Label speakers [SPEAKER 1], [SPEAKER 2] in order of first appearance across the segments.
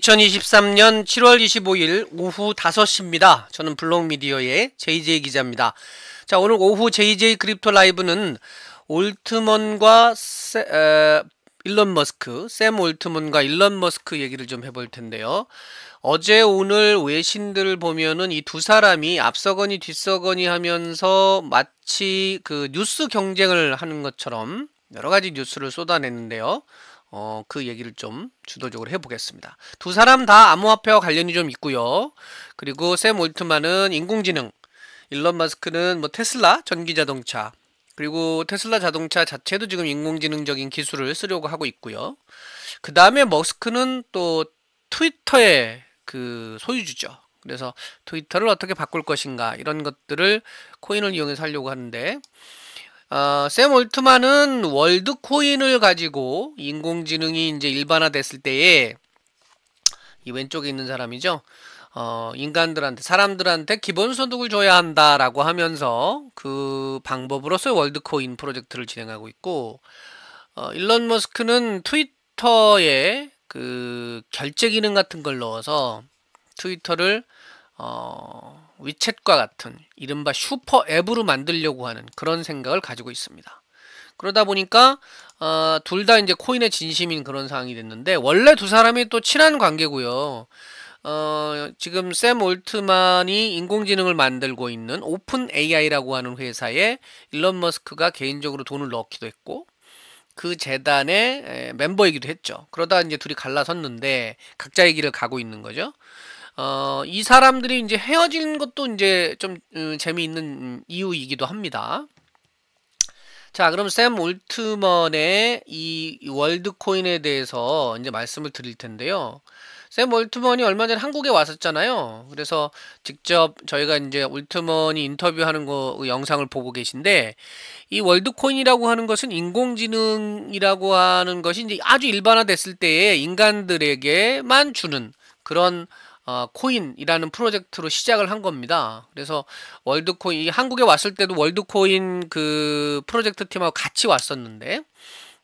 [SPEAKER 1] 2023년 7월 25일 오후 5시입니다. 저는 블록미디어의 JJ 기자입니다. 자, 오늘 오후 JJ 크립토 라이브는 올트먼과 세, 에, 일론 머스크, 샘 올트먼과 일론 머스크 얘기를 좀 해볼 텐데요. 어제 오늘 외신들을 보면은 이 두 사람이 앞서거니 뒤서거니 하면서 마치 그 뉴스 경쟁을 하는 것처럼 여러 가지 뉴스를 쏟아냈는데요. 어, 그 얘기를 좀 주도적으로 해보겠습니다. 두 사람 다 암호화폐와 관련이 좀 있고요. 그리고 샘 올트만은 인공지능, 일론 마스크는 뭐 테슬라 전기 자동차, 그리고 테슬라 자동차 자체도 지금 인공지능적인 기술을 쓰려고 하고 있고요. 그 다음에 머스크는 또 트위터의 그 소유주죠. 그래서 트위터를 어떻게 바꿀 것인가 이런 것들을 코인을 이용해서 하려고 하는데 어, 샘 올트만은 월드 코인을 가지고 인공지능이 이제 일반화됐을 때에 이 왼쪽에 있는 사람이죠. 어, 인간들한테 사람들한테 기본 소득을 줘야 한다라고 하면서 그 방법으로서 월드 코인 프로젝트를 진행하고 있고 어, 일론 머스크는 트위터에 그 결제 기능 같은 걸 넣어서 트위터를 어, 위챗과 같은 이른바 슈퍼 앱으로 만들려고 하는 그런 생각을 가지고 있습니다. 그러다 보니까 어, 둘 다 이제 코인의 진심인 그런 상황이 됐는데 원래 두 사람이 또 친한 관계고요. 어, 지금 샘 올트만이 인공지능을 만들고 있는 오픈 AI라고 하는 회사에 일론 머스크가 개인적으로 돈을 넣기도 했고 그 재단의 멤버이기도 했죠. 그러다 이제 둘이 갈라섰는데 각자의 길을 가고 있는 거죠. 어, 이 사람들이 이제 헤어진 것도 이제 좀 음, 재미있는 이유이기도 합니다. 자, 그럼 샘 올트먼의 이 월드코인에 대해서 이제 말씀을 드릴 텐데요. 샘 올트먼이 얼마 전에 한국에 왔었잖아요. 그래서 직접 저희가 이제 올트먼이 인터뷰하는 거 그 영상을 보고 계신데 이 월드코인이라고 하는 것은 인공지능이라고 하는 것이 이제 아주 일반화됐을 때에 인간들에게만 주는 그런 어, 코인이라는 프로젝트로 시작을 한 겁니다. 그래서 월드코인 한국에 왔을 때도 월드코인 그 프로젝트 팀하고 같이 왔었는데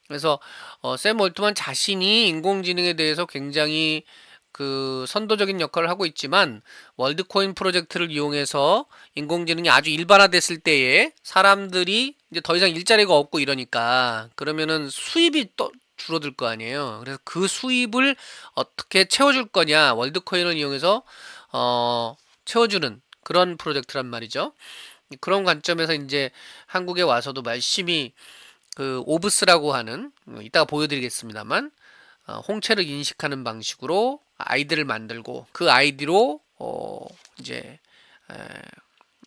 [SPEAKER 1] 그래서 어, 샘 월트만 자신이 인공지능에 대해서 굉장히 그 선도적인 역할을 하고 있지만 월드코인 프로젝트를 이용해서 인공지능이 아주 일반화됐을 때에 사람들이 이제 더 이상 일자리가 없고 이러니까 그러면은 수입이 또 줄어들 거 아니에요. 그래서 그 수입을 어떻게 채워줄 거냐 월드코인을 이용해서 어, 채워주는 그런 프로젝트란 말이죠. 그런 관점에서 이제 한국에 와서도 열심히 그 오브스라고 하는 음, 이따가 보여드리겠습니다만 어, 홍채를 인식하는 방식으로 아이디를 만들고 그 아이디로 어, 이제 에,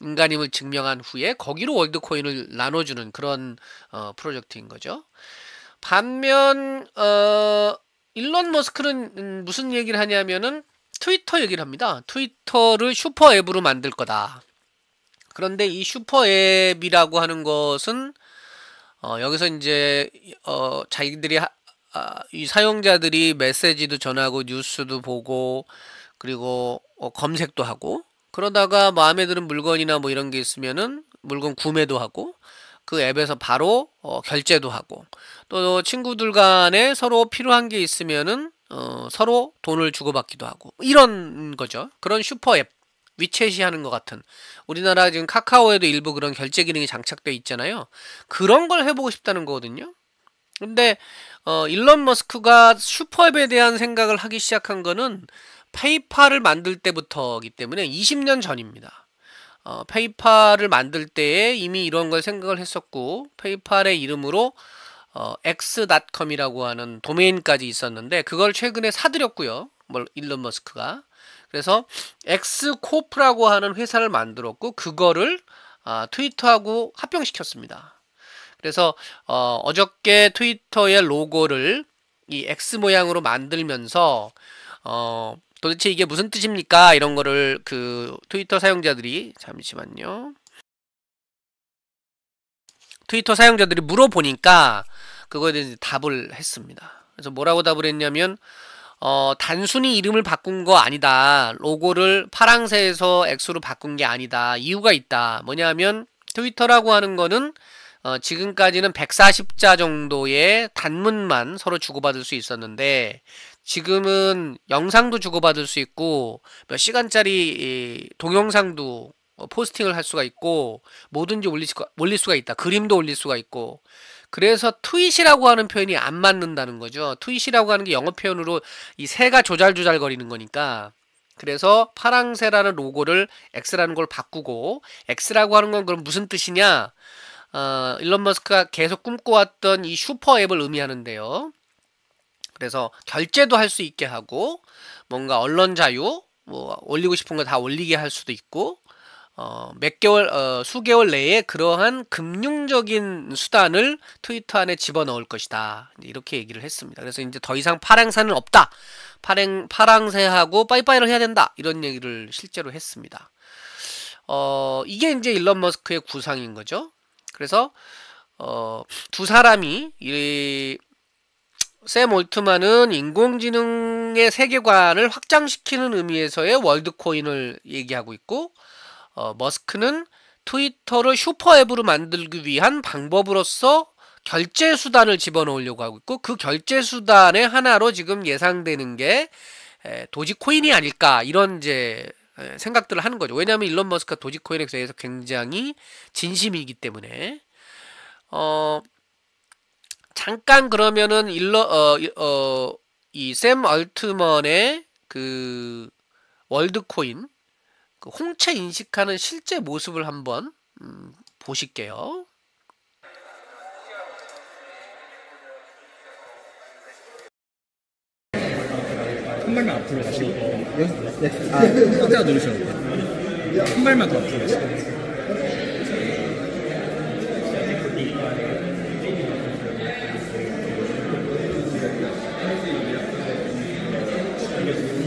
[SPEAKER 1] 인간임을 증명한 후에 거기로 월드코인을 나눠주는 그런 어, 프로젝트인 거죠. 반면 어 일론 머스크는 무슨 얘기를 하냐면은 트위터 얘기를 합니다. 트위터를 슈퍼 앱으로 만들 거다. 그런데 이 슈퍼 앱이라고 하는 것은 어 여기서 이제 어 자기들이 하, 아, 이 사용자들이 메시지도 전하고 뉴스도 보고 그리고 어, 검색도 하고 그러다가 마음에 드는 물건이나 뭐 이런 게 있으면은 물건 구매도 하고 그 앱에서 바로 어, 결제도 하고 또 친구들 간에 서로 필요한 게 있으면은 어, 서로 돈을 주고받기도 하고 이런 거죠. 그런 슈퍼 앱 위챗이 하는 것 같은 우리나라 지금 카카오에도 일부 그런 결제 기능이 장착돼 있잖아요. 그런 걸 해보고 싶다는 거거든요. 근데 어, 일론 머스크가 슈퍼앱에 대한 생각을 하기 시작한 거는 페이팔을 만들 때부터기 때문에 20년 전입니다. 어, 페이팔을 만들 때에 이미 이런 걸 생각을 했었고 페이팔의 이름으로 어, x.com이라고 하는 도메인까지 있었는데 그걸 최근에 사들였고요. 뭐 일론 머스크가. 그래서 엑스코프라고 하는 회사를 만들었고 그거를 아, 트위터하고 합병시켰습니다. 그래서 어, 어저께 트위터의 로고를 이 X 모양으로 만들면서 어, 도대체 이게 무슨 뜻입니까? 이런 거를 그 트위터 사용자들이 잠시만요. 트위터 사용자들이 물어보니까 그거에 대해서 답을 했습니다. 그래서 뭐라고 답을 했냐면 어, 단순히 이름을 바꾼 거 아니다. 로고를 파랑새에서 엑스로 바꾼 게 아니다. 이유가 있다. 뭐냐면 트위터라고 하는 거는 어, 지금까지는 140자 정도의 단문만 서로 주고받을 수 있었는데 지금은 영상도 주고받을 수 있고 몇 시간짜리 동영상도 어, 포스팅을 할 수가 있고 뭐든지 올릴 수가, 있다. 그림도 올릴 수가 있고 그래서 트윗이라고 하는 표현이 안 맞는다는 거죠. 트윗이라고 하는 게 영어 표현으로 이 새가 조잘조잘거리는 거니까 그래서 파랑새라는 로고를 X라는 걸 바꾸고 X라고 하는 건 그럼 무슨 뜻이냐? 어, 일론 머스크가 계속 꿈꿔왔던 이 슈퍼 앱을 의미하는데요. 그래서 결제도 할 수 있게 하고 뭔가 언론 자유 뭐 올리고 싶은 거 다 올리게 할 수도 있고 어, 몇 개월, 어, 수개월 내에 그러한 금융적인 수단을 트위터 안에 집어넣을 것이다. 이렇게 얘기를 했습니다. 그래서 이제 더 이상 파랑새는 없다. 파랑, 파랑새하고 빠이빠이를 해야 된다. 이런 얘기를 실제로 했습니다. 어, 이게 이제 일론 머스크의 구상인 거죠. 그래서, 어, 두 사람이, 이, 샘 올트만은 인공지능의 세계관을 확장시키는 의미에서의 월드코인을 얘기하고 있고 어, 머스크는 트위터를 슈퍼앱으로 만들기 위한 방법으로서 결제 수단을 집어넣으려고 하고 있고 그 결제 수단의 하나로 지금 예상되는 게 도지코인이 아닐까 이런 이제 생각들을 하는 거죠. 왜냐하면 일론 머스크가 도지코인에 대해서 굉장히 진심이기 때문에 어 잠깐 그러면은 일러 어이샘 어, 얼트먼의 그 월드코인 그 홍채 인식하는 실제 모습을 한번 음, 보실게요. 한 발만 앞으로 다시 아, 숫자 누르셔 한 발만 더 앞으로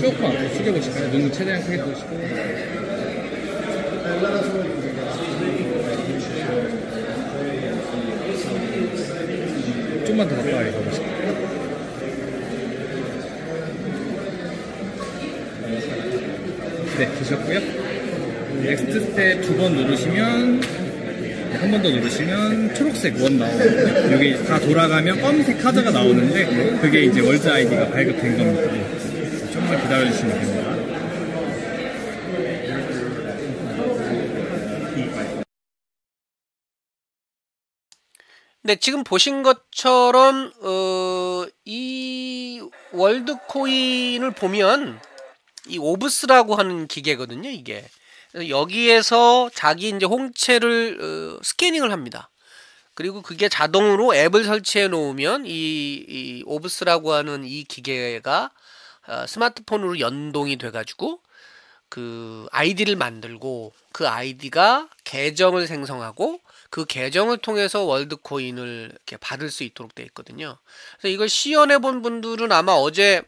[SPEAKER 1] 조금 앞으로 숙여보실까요? 눈 최대한 크게 보시고. 좀만 더 가까이 가보시고 네, 보셨고요. 넥스트 스텝 두 번 누르시면 네, 한번 더 누르시면 초록색 원 나오고 여기 다 돌아가면 검은색 카드가 나오는데 그게 이제 월드 아이디가 발급된 겁니다. 기다려주시면 됩니다. 네, 지금 보신 것처럼 어, 이 월드코인을 보면 이 오브스라고 하는 기계거든요, 이게. 여기에서 자기 이제 홍채를 어, 스캐닝을 합니다. 그리고 그게 자동으로 앱을 설치해 놓으면 이, 이 오브스라고 하는 이 기계가 어, 스마트폰으로 연동이 돼가지고 그 아이디를 만들고 그 아이디가 계정을 생성하고 그 계정을 통해서 월드코인을 이렇게 받을 수 있도록 돼 있거든요. 그래서 이걸 시연해 본 분들은 아마 어제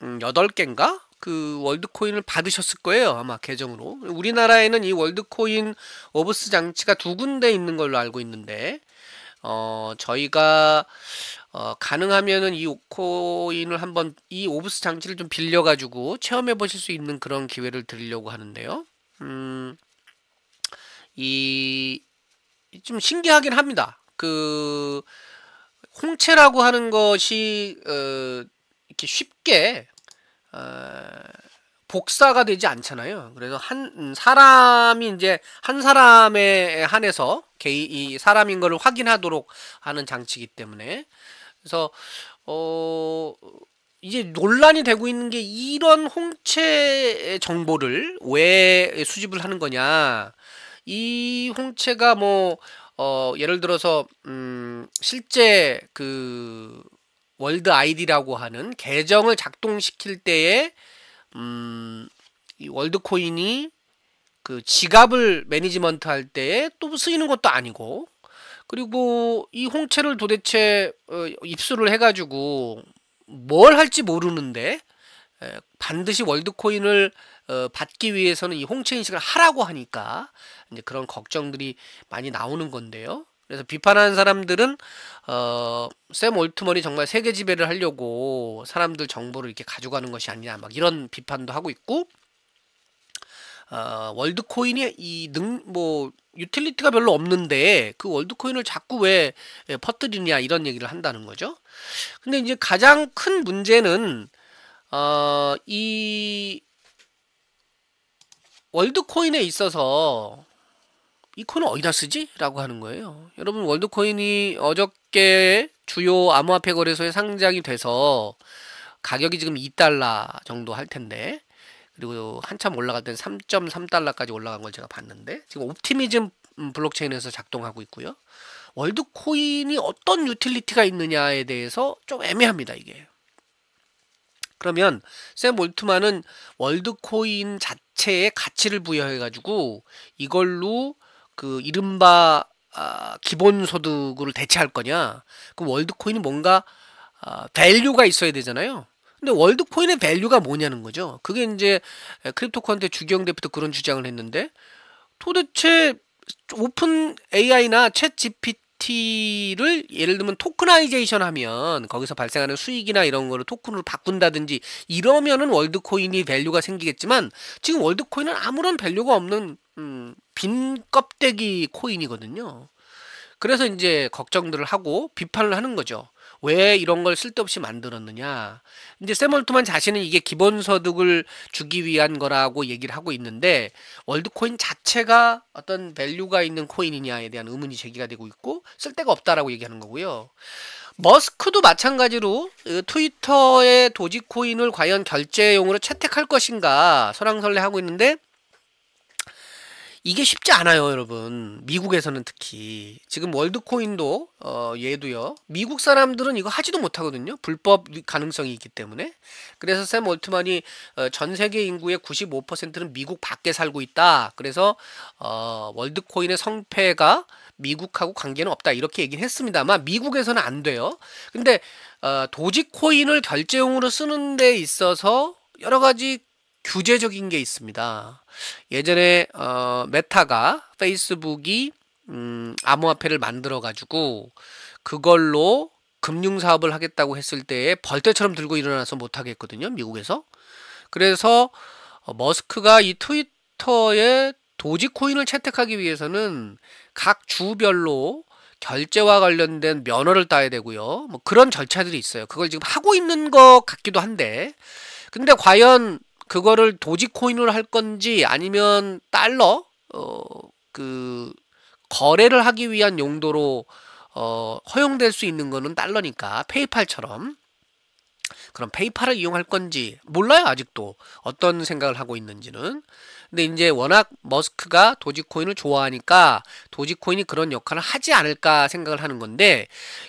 [SPEAKER 1] 8 음, 개인가그 월드코인을 받으셨을 거예요. 아마 계정으로. 우리나라에는 이 월드코인 오브스 장치가 두 군데 있는 걸로 알고 있는데 어 저희가 어, 가능하면은 이 코인을 한번 이 오브스 장치를 좀 빌려가지고 체험해 보실 수 있는 그런 기회를 드리려고 하는데요. 음, 이, 좀 신기하긴 합니다. 그, 홍채라고 하는 것이, 어, 이렇게 쉽게, 어, 복사가 되지 않잖아요. 그래서 한 음, 사람이 이제 한 사람에 한해서 개이 사람인 것을 확인하도록 하는 장치이기 때문에 그래서 어 이제 논란이 되고 있는 게 이런 홍채 정보를 왜 수집을 하는 거냐. 이 홍채가 뭐, 어, 예를 들어서, 음, 실제 그 월드 아이디라고 하는 계정을 작동시킬 때에, 음, 이 월드코인이 그 지갑을 매니지먼트 할 때에 또 쓰이는 것도 아니고, 그리고 이 홍채를 도대체 어, 입수를 해가지고 뭘 할지 모르는데 반드시 월드코인을 어, 받기 위해서는 이 홍채 인식을 하라고 하니까 이제 그런 걱정들이 많이 나오는 건데요. 그래서 비판하는 사람들은 어, 샘 올트먼이 정말 세계 지배를 하려고 사람들 정보를 이렇게 가져가는 것이 아니냐 막 이런 비판도 하고 있고 어, 월드코인이이 능 뭐 유틸리티가 별로 없는데 그 월드코인을 자꾸 왜 예, 퍼뜨리냐 이런 얘기를 한다는 거죠. 근데 이제 가장 큰 문제는 어, 이 월드코인에 있어서 이 코인은 어디다 쓰지? 라고 하는 거예요. 여러분 월드코인이 어저께 주요 암호화폐 거래소에 상장이 돼서 가격이 지금 2달러 정도 할 텐데 그리고 한참 올라갈 때는 3.3달러까지 올라간 걸 제가 봤는데 지금 옵티미즘 음, 블록체인에서 작동하고 있고요. 월드코인이 어떤 유틸리티가 있느냐에 대해서 좀 애매합니다, 이게. 그러면 샘 올트만은 월드코인 자체에 가치를 부여해 가지고 이걸로 그 이른바 아, 기본 소득을 대체할 거냐? 그럼 월드코인이 뭔가 아, 밸류가 있어야 되잖아요. 근데 월드코인의 밸류가 뭐냐는 거죠. 그게 이제 크립토코한테 주경 대표도 그런 주장을 했는데 도대체 오픈 AI나 챗 GPT를 예를 들면 토크나이제이션 하면 거기서 발생하는 수익이나 이런 거를 토큰으로 바꾼다든지 이러면은 월드코인이 밸류가 생기겠지만 지금 월드코인은 아무런 밸류가 없는 음, 빈 껍데기 코인이거든요. 그래서 이제 걱정들을 하고 비판을 하는 거죠. 왜 이런 걸 쓸데없이 만들었느냐. 이제 세몰토만 자신은 이게 기본소득을 주기 위한 거라고 얘기를 하고 있는데 월드코인 자체가 어떤 밸류가 있는 코인이냐에 대한 의문이 제기가 되고 있고 쓸데가 없다라고 얘기하는 거고요. 머스크도 마찬가지로 어, 트위터의 도지코인을 과연 결제용으로 채택할 것인가 설왕설래하고 있는데 이게 쉽지 않아요, 여러분. 미국에서는 특히. 지금 월드코인도, 어, 얘도요. 미국 사람들은 이거 하지도 못하거든요. 불법 가능성이 있기 때문에. 그래서 샘 월트만이 어, 전 세계 인구의 95%는 미국 밖에 살고 있다. 그래서, 어, 월드코인의 성패가 미국하고 관계는 없다. 이렇게 얘기를 했습니다만, 미국에서는 안 돼요. 근데, 어, 도지코인을 결제용으로 쓰는 데 있어서 여러 가지 규제적인 게 있습니다. 예전에 어, 메타가 페이스북이 음, 암호화폐를 만들어 가지고 그걸로 금융 사업을 하겠다고 했을 때에 벌떼처럼 들고 일어나서 못 하게 했거든요. 미국에서. 그래서 어, 머스크가 이 트위터에 도지코인을 채택하기 위해서는 각 주별로 결제와 관련된 면허를 따야 되고요. 뭐 그런 절차들이 있어요. 그걸 지금 하고 있는 것 같기도 한데 근데 과연 그거를 도지코인으로 할 건지 아니면 달러 어그 거래를 하기 위한 용도로 어 허용될 수 있는 거는 달러니까 페이팔처럼 그럼 페이팔을 이용할 건지 몰라요 아직도 어떤 생각을 하고 있는지는 근데 이제 워낙 머스크가 도지코인을 좋아하니까 도지코인이 그런 역할을 하지 않을까 생각을 하는 건데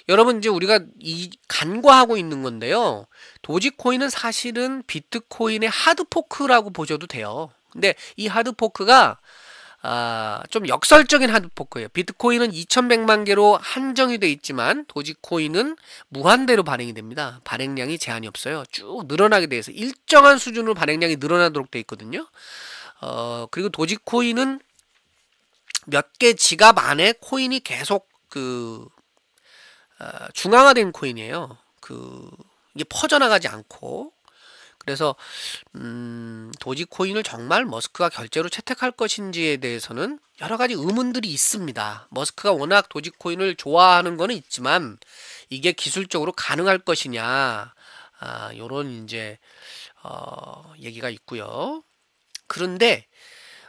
[SPEAKER 1] 여러분 이제 우리가 이 간과하고 있는 건데요 도지코인은 사실은 비트코인의 하드포크라고 보셔도 돼요. 근데 이 하드포크가 아, 좀 역설적인 하드포크예요. 비트코인은 2100만 개로 한정이 돼 있지만 도지코인은 무한대로 발행이 됩니다. 발행량이 제한이 없어요. 쭉 늘어나게 돼 있어요. 일정한 수준으로 발행량이 늘어나도록 돼 있거든요. 어, 그리고 도지코인은 몇 개 지갑 안에 코인이 계속 그 어, 중앙화된 코인이에요. 그 이게 퍼져나가지 않고 그래서 음, 도지코인을 정말 머스크가 결제로 채택할 것인지에 대해서는 여러 가지 의문들이 있습니다. 머스크가 워낙 도지코인을 좋아하는 거는 있지만 이게 기술적으로 가능할 것이냐 아, 요런 이제 어, 얘기가 있고요. 그런데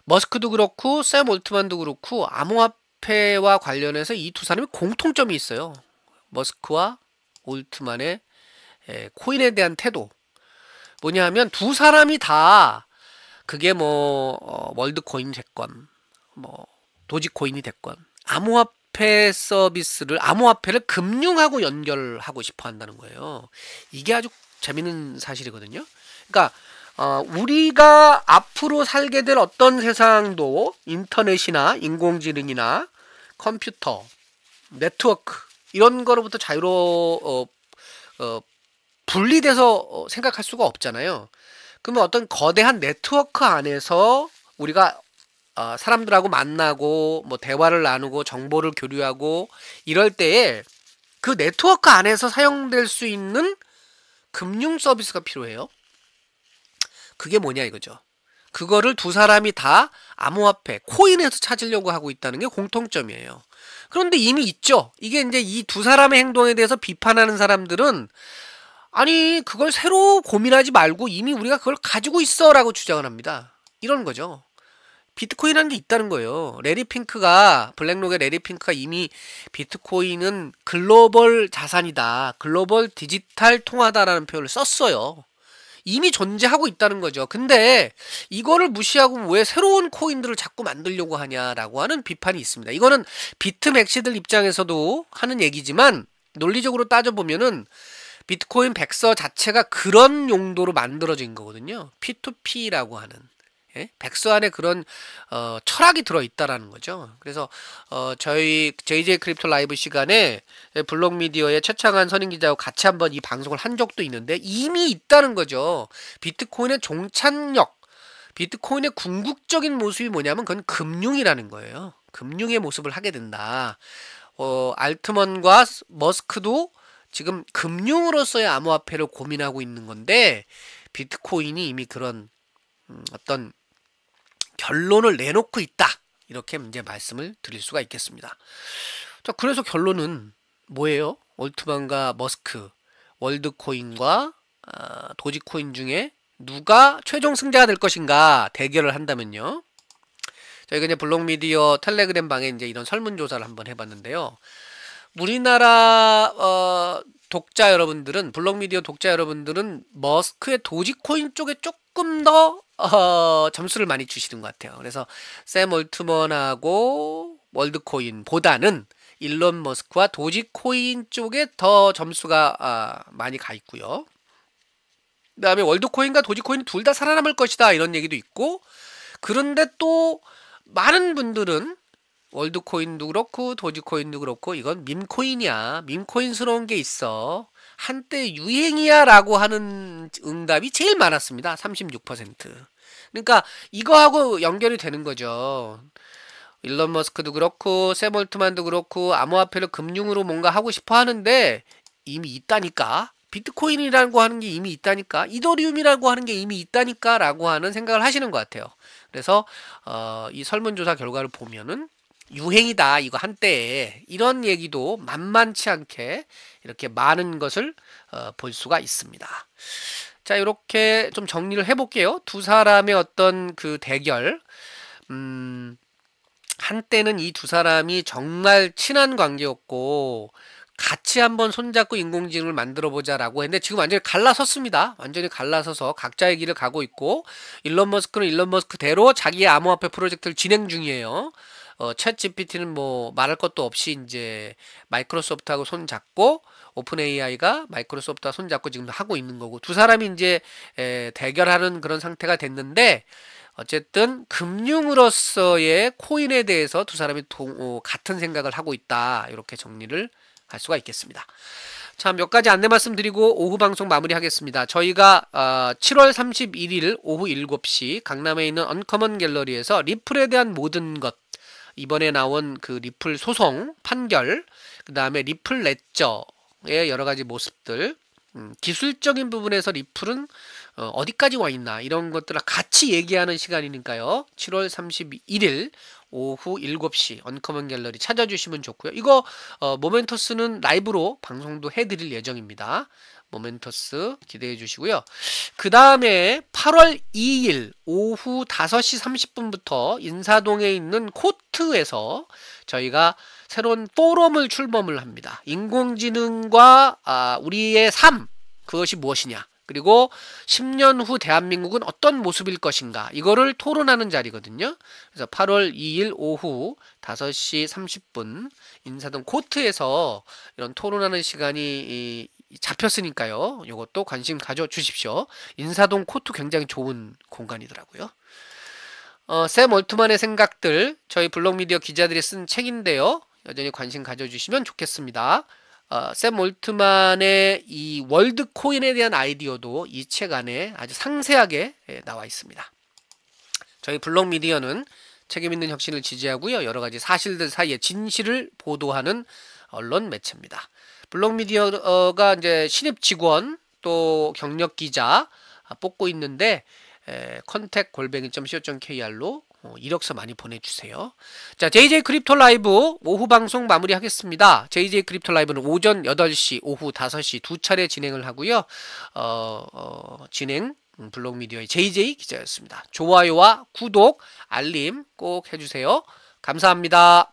[SPEAKER 1] 머스크도 그렇고 샘 올트만도 그렇고 암호화폐와 관련해서 이 두 사람이 공통점이 있어요. 머스크와 올트만의 예, 코인에 대한 태도 뭐냐 하면 두 사람이 다 그게 뭐 어, 월드코인 됐건 뭐 도지코인이 됐건 암호화폐 서비스를 암호화폐를 금융하고 연결하고 싶어 한다는 거예요. 이게 아주 재밌는 사실이거든요. 그러니까 어, 우리가 앞으로 살게 될 어떤 세상도 인터넷이나 인공지능이나 컴퓨터, 네트워크 이런 거로부터 자유로 어, 어, 분리돼서 어, 생각할 수가 없잖아요. 그러면 어떤 거대한 네트워크 안에서 우리가 어, 사람들하고 만나고 뭐 대화를 나누고 정보를 교류하고 이럴 때에 그 네트워크 안에서 사용될 수 있는 금융 서비스가 필요해요. 그게 뭐냐 이거죠. 그거를 두 사람이 다 암호화폐 코인에서 찾으려고 하고 있다는 게 공통점이에요. 그런데 이미 있죠. 이게 이제 이 두 사람의 행동에 대해서 비판하는 사람들은 아니 그걸 새로 고민하지 말고 이미 우리가 그걸 가지고 있어라고 주장을 합니다. 이런 거죠. 비트코인이라는 게 있다는 거예요. 레리 핑크가 블랙록의 레리 핑크가 이미 비트코인은 글로벌 자산이다. 글로벌 디지털 통화다라는 표현을 썼어요. 이미 존재하고 있다는 거죠. 근데 이거를 무시하고 왜 새로운 코인들을 자꾸 만들려고 하냐라고 하는 비판이 있습니다. 이거는 비트 맥시들 입장에서도 하는 얘기지만 논리적으로 따져보면은 비트코인 백서 자체가 그런 용도로 만들어진 거거든요. P2P라고 하는. 예? 백서 안에 그런 어, 철학이 들어있다라는 거죠. 그래서 어, 저희 JJ 크립토 라이브 시간에 블록 미디어의 최창한 선임 기자와 같이 한번 이 방송을 한 적도 있는데 이미 있다는 거죠. 비트코인의 종착역, 비트코인의 궁극적인 모습이 뭐냐면 그건 금융이라는 거예요. 금융의 모습을 하게 된다. 어, 알트먼과 머스크도 지금 금융으로서의 암호화폐를 고민하고 있는 건데 비트코인이 이미 그런 음, 어떤 결론을 내놓고 있다 이렇게 이제 말씀을 드릴 수가 있겠습니다. 자 그래서 결론은 뭐예요? 올트만과 머스크, 월드코인과 아, 도지코인 중에 누가 최종 승자가 될 것인가 대결을 한다면요. 저희가 이제 블록미디어 텔레그램 방에 이제 이런 설문조사를 한번 해봤는데요. 우리나라 어, 독자 여러분들은 블록미디어 독자 여러분들은 머스크의 도지코인 쪽에 조금 더 어, 점수를 많이 주시는 것 같아요. 그래서 샘 올트먼하고 월드코인보다는 일론 머스크와 도지코인 쪽에 더 점수가 아, 많이 가 있고요. 그 다음에 월드코인과 도지코인 둘 다 살아남을 것이다 이런 얘기도 있고 그런데 또 많은 분들은 월드코인도 그렇고 도지코인도 그렇고 이건 밈코인이야. 밈코인스러운 게 있어. 한때 유행이야 라고 하는 응답이 제일 많았습니다. 36%. 그러니까 이거하고 연결이 되는 거죠. 일론 머스크도 그렇고 세 올트만도 그렇고 암호화폐를 금융으로 뭔가 하고 싶어 하는데 이미 있다니까. 비트코인이라고 하는 게 이미 있다니까 이더리움이라고 하는 게 이미 있다니까라고 하는 생각을 하시는 것 같아요. 그래서 어, 이 설문조사 결과를 보면은 유행이다 이거 한때 이런 얘기도 만만치 않게 이렇게 많은 것을 어, 볼 수가 있습니다. 자 이렇게 좀 정리를 해볼게요. 두 사람의 어떤 그 대결 음, 한때는 이 두 사람이 정말 친한 관계였고 같이 한번 손잡고 인공지능을 만들어 보자라고 했는데 지금 완전히 갈라섰습니다. 완전히 갈라서서 각자의 길을 가고 있고 일론 머스크는 일론 머스크대로 자기의 암호화폐 프로젝트를 진행 중이에요. 어, 챗 GPT는 뭐 말할 것도 없이 이제 마이크로소프트하고 손잡고 오픈 AI가 마이크로소프트와 손잡고 지금 하고 있는 거고 두 사람이 이제 에, 대결하는 그런 상태가 됐는데 어쨌든 금융으로서의 코인에 대해서 두 사람이 동, 어, 같은 생각을 하고 있다 이렇게 정리를 할 수가 있겠습니다. 자, 몇 가지 안내 말씀드리고 오후 방송 마무리하겠습니다. 저희가 어, 7월 31일 오후 7시 강남에 있는 언커먼 갤러리에서 리플에 대한 모든 것 이번에 나온 그 리플 소송 판결, 그 다음에 리플 레저의 여러 가지 모습들, 음, 기술적인 부분에서 리플은 어, 어 디까지와 있나 이런 것들을 같이 얘기하는 시간이니까요. 7월 31일 오후 7시 언커먼 갤러리 찾아주시면 좋고요. 이거 어, 모멘토스는 라이브로 방송도 해드릴 예정입니다. 모멘터스 기대해 주시고요. 그 다음에 8월 2일 오후 5시 30분부터 인사동에 있는 코트에서 저희가 새로운 포럼을 출범을 합니다. 인공지능과 아, 우리의 삶 그것이 무엇이냐 그리고 10년 후 대한민국은 어떤 모습일 것인가 이거를 토론하는 자리거든요. 그래서 8월 2일 오후 5시 30분 인사동 코트에서 이런 토론하는 시간이 잡혔으니까요. 이것도 관심 가져주십시오. 인사동 코트 굉장히 좋은 공간이더라고요. 어, 샘 월트만의 생각들 저희 블록미디어 기자들이 쓴 책인데요. 여전히 관심 가져주시면 좋겠습니다. 어, 샘 월트만의 이 월드코인에 대한 아이디어도 이 책 안에 아주 상세하게 예, 나와 있습니다. 저희 블록미디어는 책임있는 혁신을 지지하고요. 여러 가지 사실들 사이에 진실을 보도하는 언론 매체입니다. 블록미디어가 이제 신입 직원 또 경력 기자 뽑고 있는데 컨택 골뱅이 .co.kr로 어, 이력서 많이 보내주세요. 자, JJ 크립토 라이브 오후 방송 마무리하겠습니다. JJ 크립토 라이브는 오전 8시, 오후 5시 두 차례 진행을 하고요. 어, 어, 진행 블록미디어의 JJ 기자였습니다. 좋아요와 구독, 알림 꼭 해주세요. 감사합니다.